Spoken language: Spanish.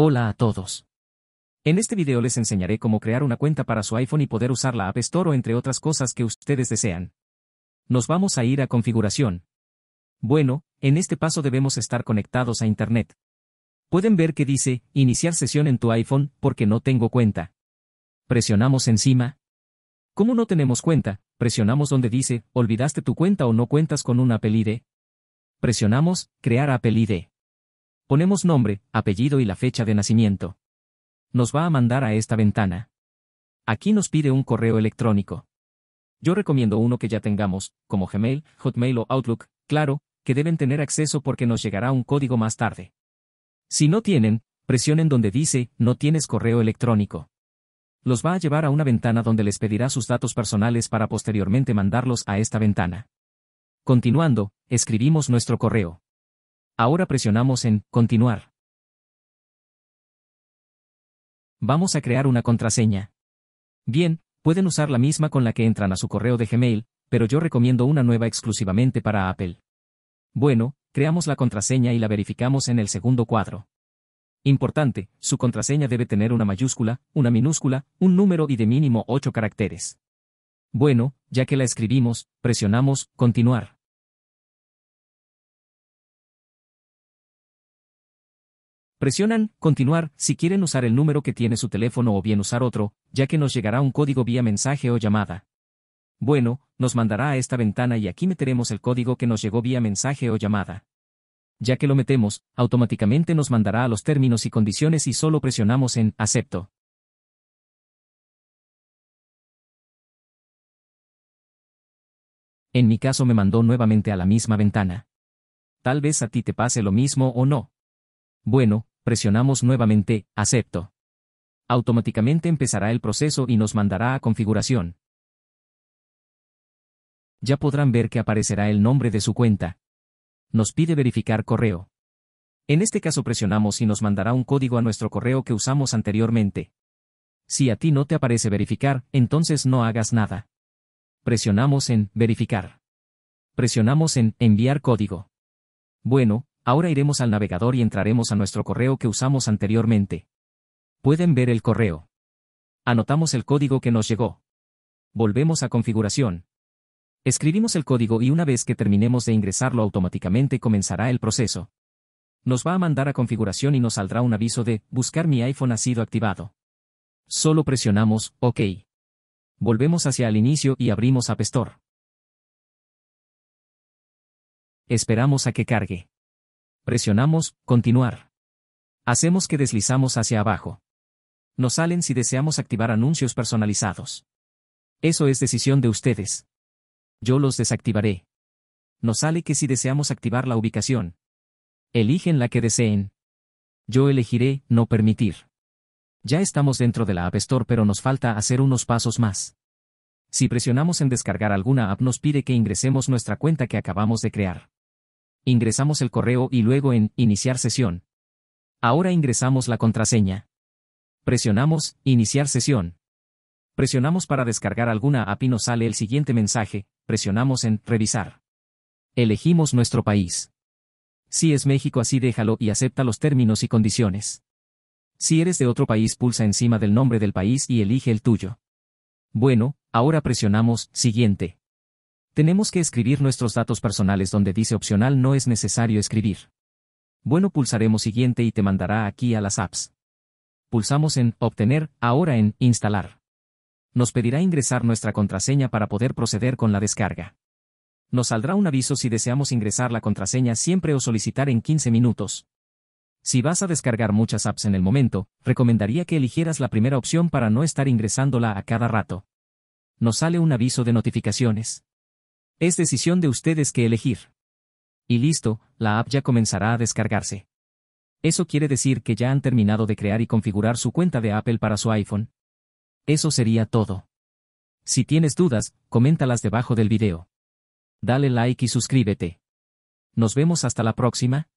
Hola a todos. En este video les enseñaré cómo crear una cuenta para su iPhone y poder usar la App Store o entre otras cosas que ustedes desean. Nos vamos a ir a configuración. Bueno, en este paso debemos estar conectados a Internet. Pueden ver que dice, iniciar sesión en tu iPhone, porque no tengo cuenta. Presionamos encima. Como no tenemos cuenta, presionamos donde dice, olvidaste tu cuenta o no cuentas con un Apple ID. Presionamos, crear Apple ID. Ponemos nombre, apellido y la fecha de nacimiento. Nos va a mandar a esta ventana. Aquí nos pide un correo electrónico. Yo recomiendo uno que ya tengamos, como Gmail, Hotmail o Outlook, claro, que deben tener acceso porque nos llegará un código más tarde. Si no tienen, presionen donde dice, no tienes correo electrónico. Los va a llevar a una ventana donde les pedirá sus datos personales para posteriormente mandarlos a esta ventana. Continuando, escribimos nuestro correo. Ahora presionamos en Continuar. Vamos a crear una contraseña. Bien, pueden usar la misma con la que entran a su correo de Gmail, pero yo recomiendo una nueva exclusivamente para Apple. Bueno, creamos la contraseña y la verificamos en el segundo cuadro. Importante, su contraseña debe tener una mayúscula, una minúscula, un número y de mínimo 8 caracteres. Bueno, ya que la escribimos, presionamos Continuar. Presionan, continuar, si quieren usar el número que tiene su teléfono o bien usar otro, ya que nos llegará un código vía mensaje o llamada. Bueno, nos mandará a esta ventana y aquí meteremos el código que nos llegó vía mensaje o llamada. Ya que lo metemos, automáticamente nos mandará a los términos y condiciones y solo presionamos en acepto. En mi caso me mandó nuevamente a la misma ventana. Tal vez a ti te pase lo mismo o no. Bueno, presionamos nuevamente Acepto. Automáticamente empezará el proceso y nos mandará a configuración. Ya podrán ver que aparecerá el nombre de su cuenta. Nos pide verificar correo. En este caso presionamos y nos mandará un código a nuestro correo que usamos anteriormente. Si a ti no te aparece verificar, entonces no hagas nada. Presionamos en verificar. Presionamos en enviar código. Bueno, Ahora iremos al navegador y entraremos a nuestro correo que usamos anteriormente. Pueden ver el correo. Anotamos el código que nos llegó. Volvemos a configuración. Escribimos el código y una vez que terminemos de ingresarlo automáticamente comenzará el proceso. Nos va a mandar a configuración y nos saldrá un aviso de, buscar mi iPhone ha sido activado. Solo presionamos, OK. Volvemos hacia el inicio y abrimos App Store. Esperamos a que cargue. Presionamos, continuar. Hacemos que deslizamos hacia abajo. Nos salen si deseamos activar anuncios personalizados. Eso es decisión de ustedes. Yo los desactivaré. Nos sale que si deseamos activar la ubicación. Eligen la que deseen. Yo elegiré no permitir. Ya estamos dentro de la App Store pero nos falta hacer unos pasos más. Si presionamos en descargar alguna app nos pide que ingresemos nuestra cuenta que acabamos de crear ingresamos el correo y luego en Iniciar sesión. Ahora ingresamos la contraseña. Presionamos Iniciar sesión. Presionamos para descargar alguna API. nos sale el siguiente mensaje, presionamos en Revisar. Elegimos nuestro país. Si es México así déjalo y acepta los términos y condiciones. Si eres de otro país pulsa encima del nombre del país y elige el tuyo. Bueno, ahora presionamos Siguiente. Tenemos que escribir nuestros datos personales donde dice opcional no es necesario escribir. Bueno pulsaremos siguiente y te mandará aquí a las apps. Pulsamos en obtener, ahora en instalar. Nos pedirá ingresar nuestra contraseña para poder proceder con la descarga. Nos saldrá un aviso si deseamos ingresar la contraseña siempre o solicitar en 15 minutos. Si vas a descargar muchas apps en el momento, recomendaría que eligieras la primera opción para no estar ingresándola a cada rato. Nos sale un aviso de notificaciones. Es decisión de ustedes que elegir. Y listo, la app ya comenzará a descargarse. Eso quiere decir que ya han terminado de crear y configurar su cuenta de Apple para su iPhone. Eso sería todo. Si tienes dudas, coméntalas debajo del video. Dale like y suscríbete. Nos vemos hasta la próxima.